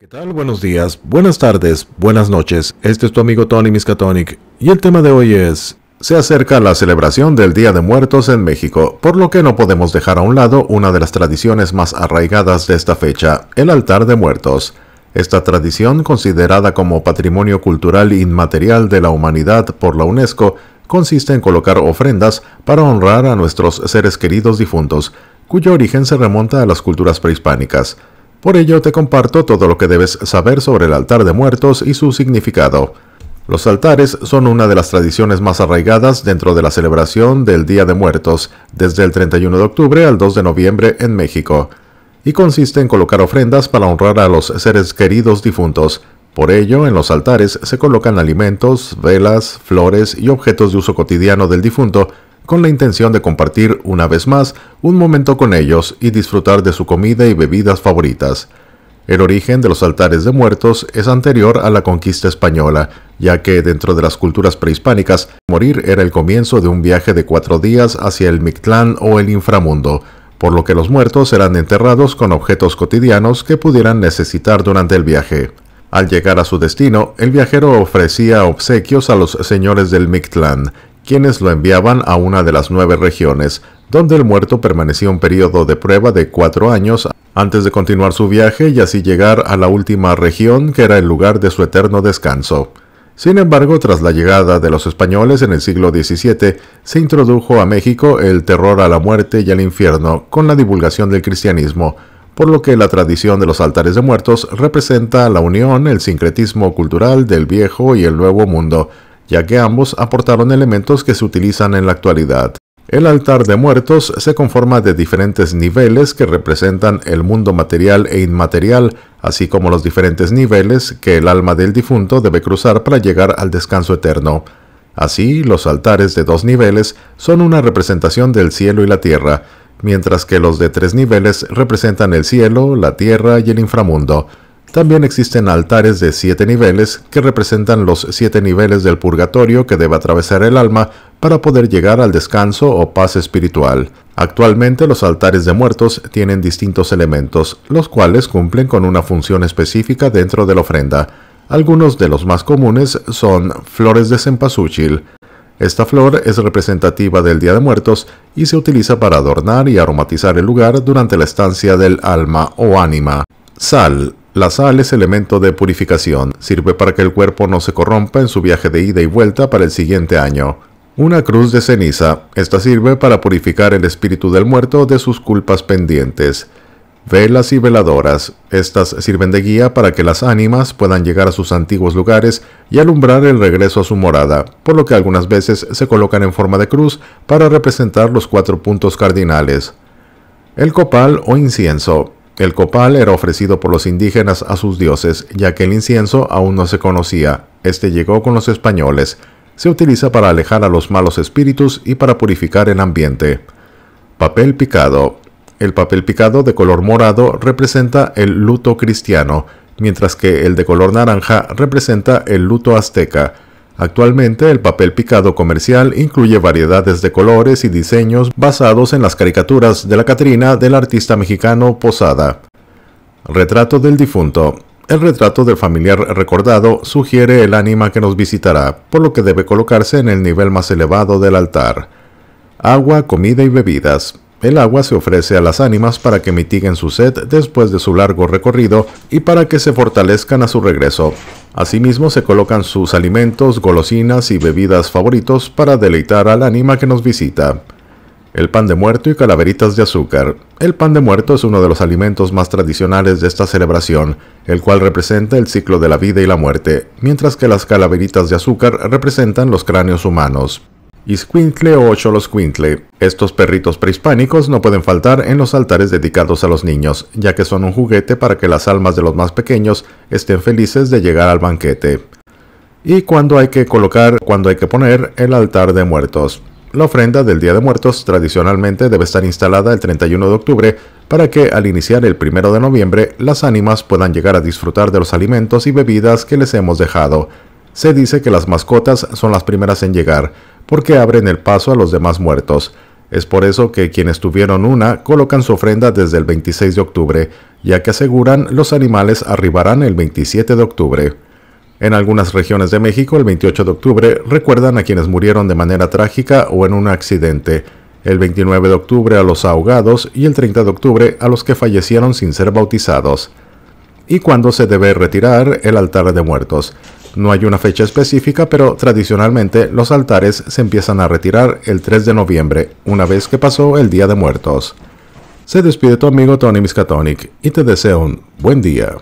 ¿Qué tal? Buenos días, buenas tardes, buenas noches. Este es tu amigo Tony Miskatonic y el tema de hoy es... Se acerca la celebración del Día de Muertos en México, por lo que no podemos dejar a un lado una de las tradiciones más arraigadas de esta fecha, el altar de muertos. Esta tradición, considerada como patrimonio cultural inmaterial de la humanidad por la UNESCO, consiste en colocar ofrendas para honrar a nuestros seres queridos difuntos, cuyo origen se remonta a las culturas prehispánicas. Por ello te comparto todo lo que debes saber sobre el altar de muertos y su significado. Los altares son una de las tradiciones más arraigadas dentro de la celebración del Día de Muertos, desde el 31 de octubre al 2 de noviembre en México, y consiste en colocar ofrendas para honrar a los seres queridos difuntos. Por ello, en los altares se colocan alimentos, velas, flores y objetos de uso cotidiano del difunto, con la intención de compartir una vez más un momento con ellos y disfrutar de su comida y bebidas favoritas. El origen de los altares de muertos es anterior a la conquista española, ya que dentro de las culturas prehispánicas, morir era el comienzo de un viaje de cuatro días hacia el Mictlán o el inframundo, por lo que los muertos eran enterrados con objetos cotidianos que pudieran necesitar durante el viaje. Al llegar a su destino, el viajero ofrecía obsequios a los señores del Mictlán, quienes lo enviaban a una de las nueve regiones, donde el muerto permanecía un periodo de prueba de cuatro años antes de continuar su viaje y así llegar a la última región que era el lugar de su eterno descanso. Sin embargo, tras la llegada de los españoles en el siglo XVII, se introdujo a México el terror a la muerte y al infierno con la divulgación del cristianismo, por lo que la tradición de los altares de muertos representa la unión, el sincretismo cultural del viejo y el nuevo mundo, ya que ambos aportaron elementos que se utilizan en la actualidad. El altar de muertos se conforma de diferentes niveles que representan el mundo material e inmaterial, así como los diferentes niveles que el alma del difunto debe cruzar para llegar al descanso eterno. Así, los altares de dos niveles son una representación del cielo y la tierra, mientras que los de tres niveles representan el cielo, la tierra y el inframundo. También existen altares de siete niveles que representan los siete niveles del purgatorio que debe atravesar el alma para poder llegar al descanso o paz espiritual. Actualmente los altares de muertos tienen distintos elementos, los cuales cumplen con una función específica dentro de la ofrenda. Algunos de los más comunes son flores de cempasúchil. Esta flor es representativa del Día de Muertos y se utiliza para adornar y aromatizar el lugar durante la estancia del alma o ánima. Sal la sal es elemento de purificación, sirve para que el cuerpo no se corrompa en su viaje de ida y vuelta para el siguiente año. Una cruz de ceniza, esta sirve para purificar el espíritu del muerto de sus culpas pendientes. Velas y veladoras, estas sirven de guía para que las ánimas puedan llegar a sus antiguos lugares y alumbrar el regreso a su morada, por lo que algunas veces se colocan en forma de cruz para representar los cuatro puntos cardinales. El copal o incienso, el copal era ofrecido por los indígenas a sus dioses, ya que el incienso aún no se conocía. Este llegó con los españoles. Se utiliza para alejar a los malos espíritus y para purificar el ambiente. Papel picado. El papel picado de color morado representa el luto cristiano, mientras que el de color naranja representa el luto azteca Actualmente el papel picado comercial incluye variedades de colores y diseños basados en las caricaturas de la Catrina del artista mexicano Posada. Retrato del difunto. El retrato del familiar recordado sugiere el ánima que nos visitará, por lo que debe colocarse en el nivel más elevado del altar. Agua, comida y bebidas. El agua se ofrece a las ánimas para que mitiguen su sed después de su largo recorrido y para que se fortalezcan a su regreso. Asimismo se colocan sus alimentos, golosinas y bebidas favoritos para deleitar al ánima que nos visita. El pan de muerto y calaveritas de azúcar. El pan de muerto es uno de los alimentos más tradicionales de esta celebración, el cual representa el ciclo de la vida y la muerte, mientras que las calaveritas de azúcar representan los cráneos humanos. Iscuintle o Choloscuintle. Estos perritos prehispánicos no pueden faltar en los altares dedicados a los niños, ya que son un juguete para que las almas de los más pequeños estén felices de llegar al banquete. Y cuando hay que colocar, cuando hay que poner el altar de muertos. La ofrenda del Día de Muertos tradicionalmente debe estar instalada el 31 de octubre para que al iniciar el 1 de noviembre las ánimas puedan llegar a disfrutar de los alimentos y bebidas que les hemos dejado. Se dice que las mascotas son las primeras en llegar, porque abren el paso a los demás muertos. Es por eso que quienes tuvieron una colocan su ofrenda desde el 26 de octubre, ya que aseguran los animales arribarán el 27 de octubre. En algunas regiones de México, el 28 de octubre recuerdan a quienes murieron de manera trágica o en un accidente, el 29 de octubre a los ahogados y el 30 de octubre a los que fallecieron sin ser bautizados. ¿Y cuándo se debe retirar el altar de muertos? No hay una fecha específica, pero tradicionalmente los altares se empiezan a retirar el 3 de noviembre, una vez que pasó el Día de Muertos. Se despide tu amigo Tony Miskatonic y te deseo un buen día.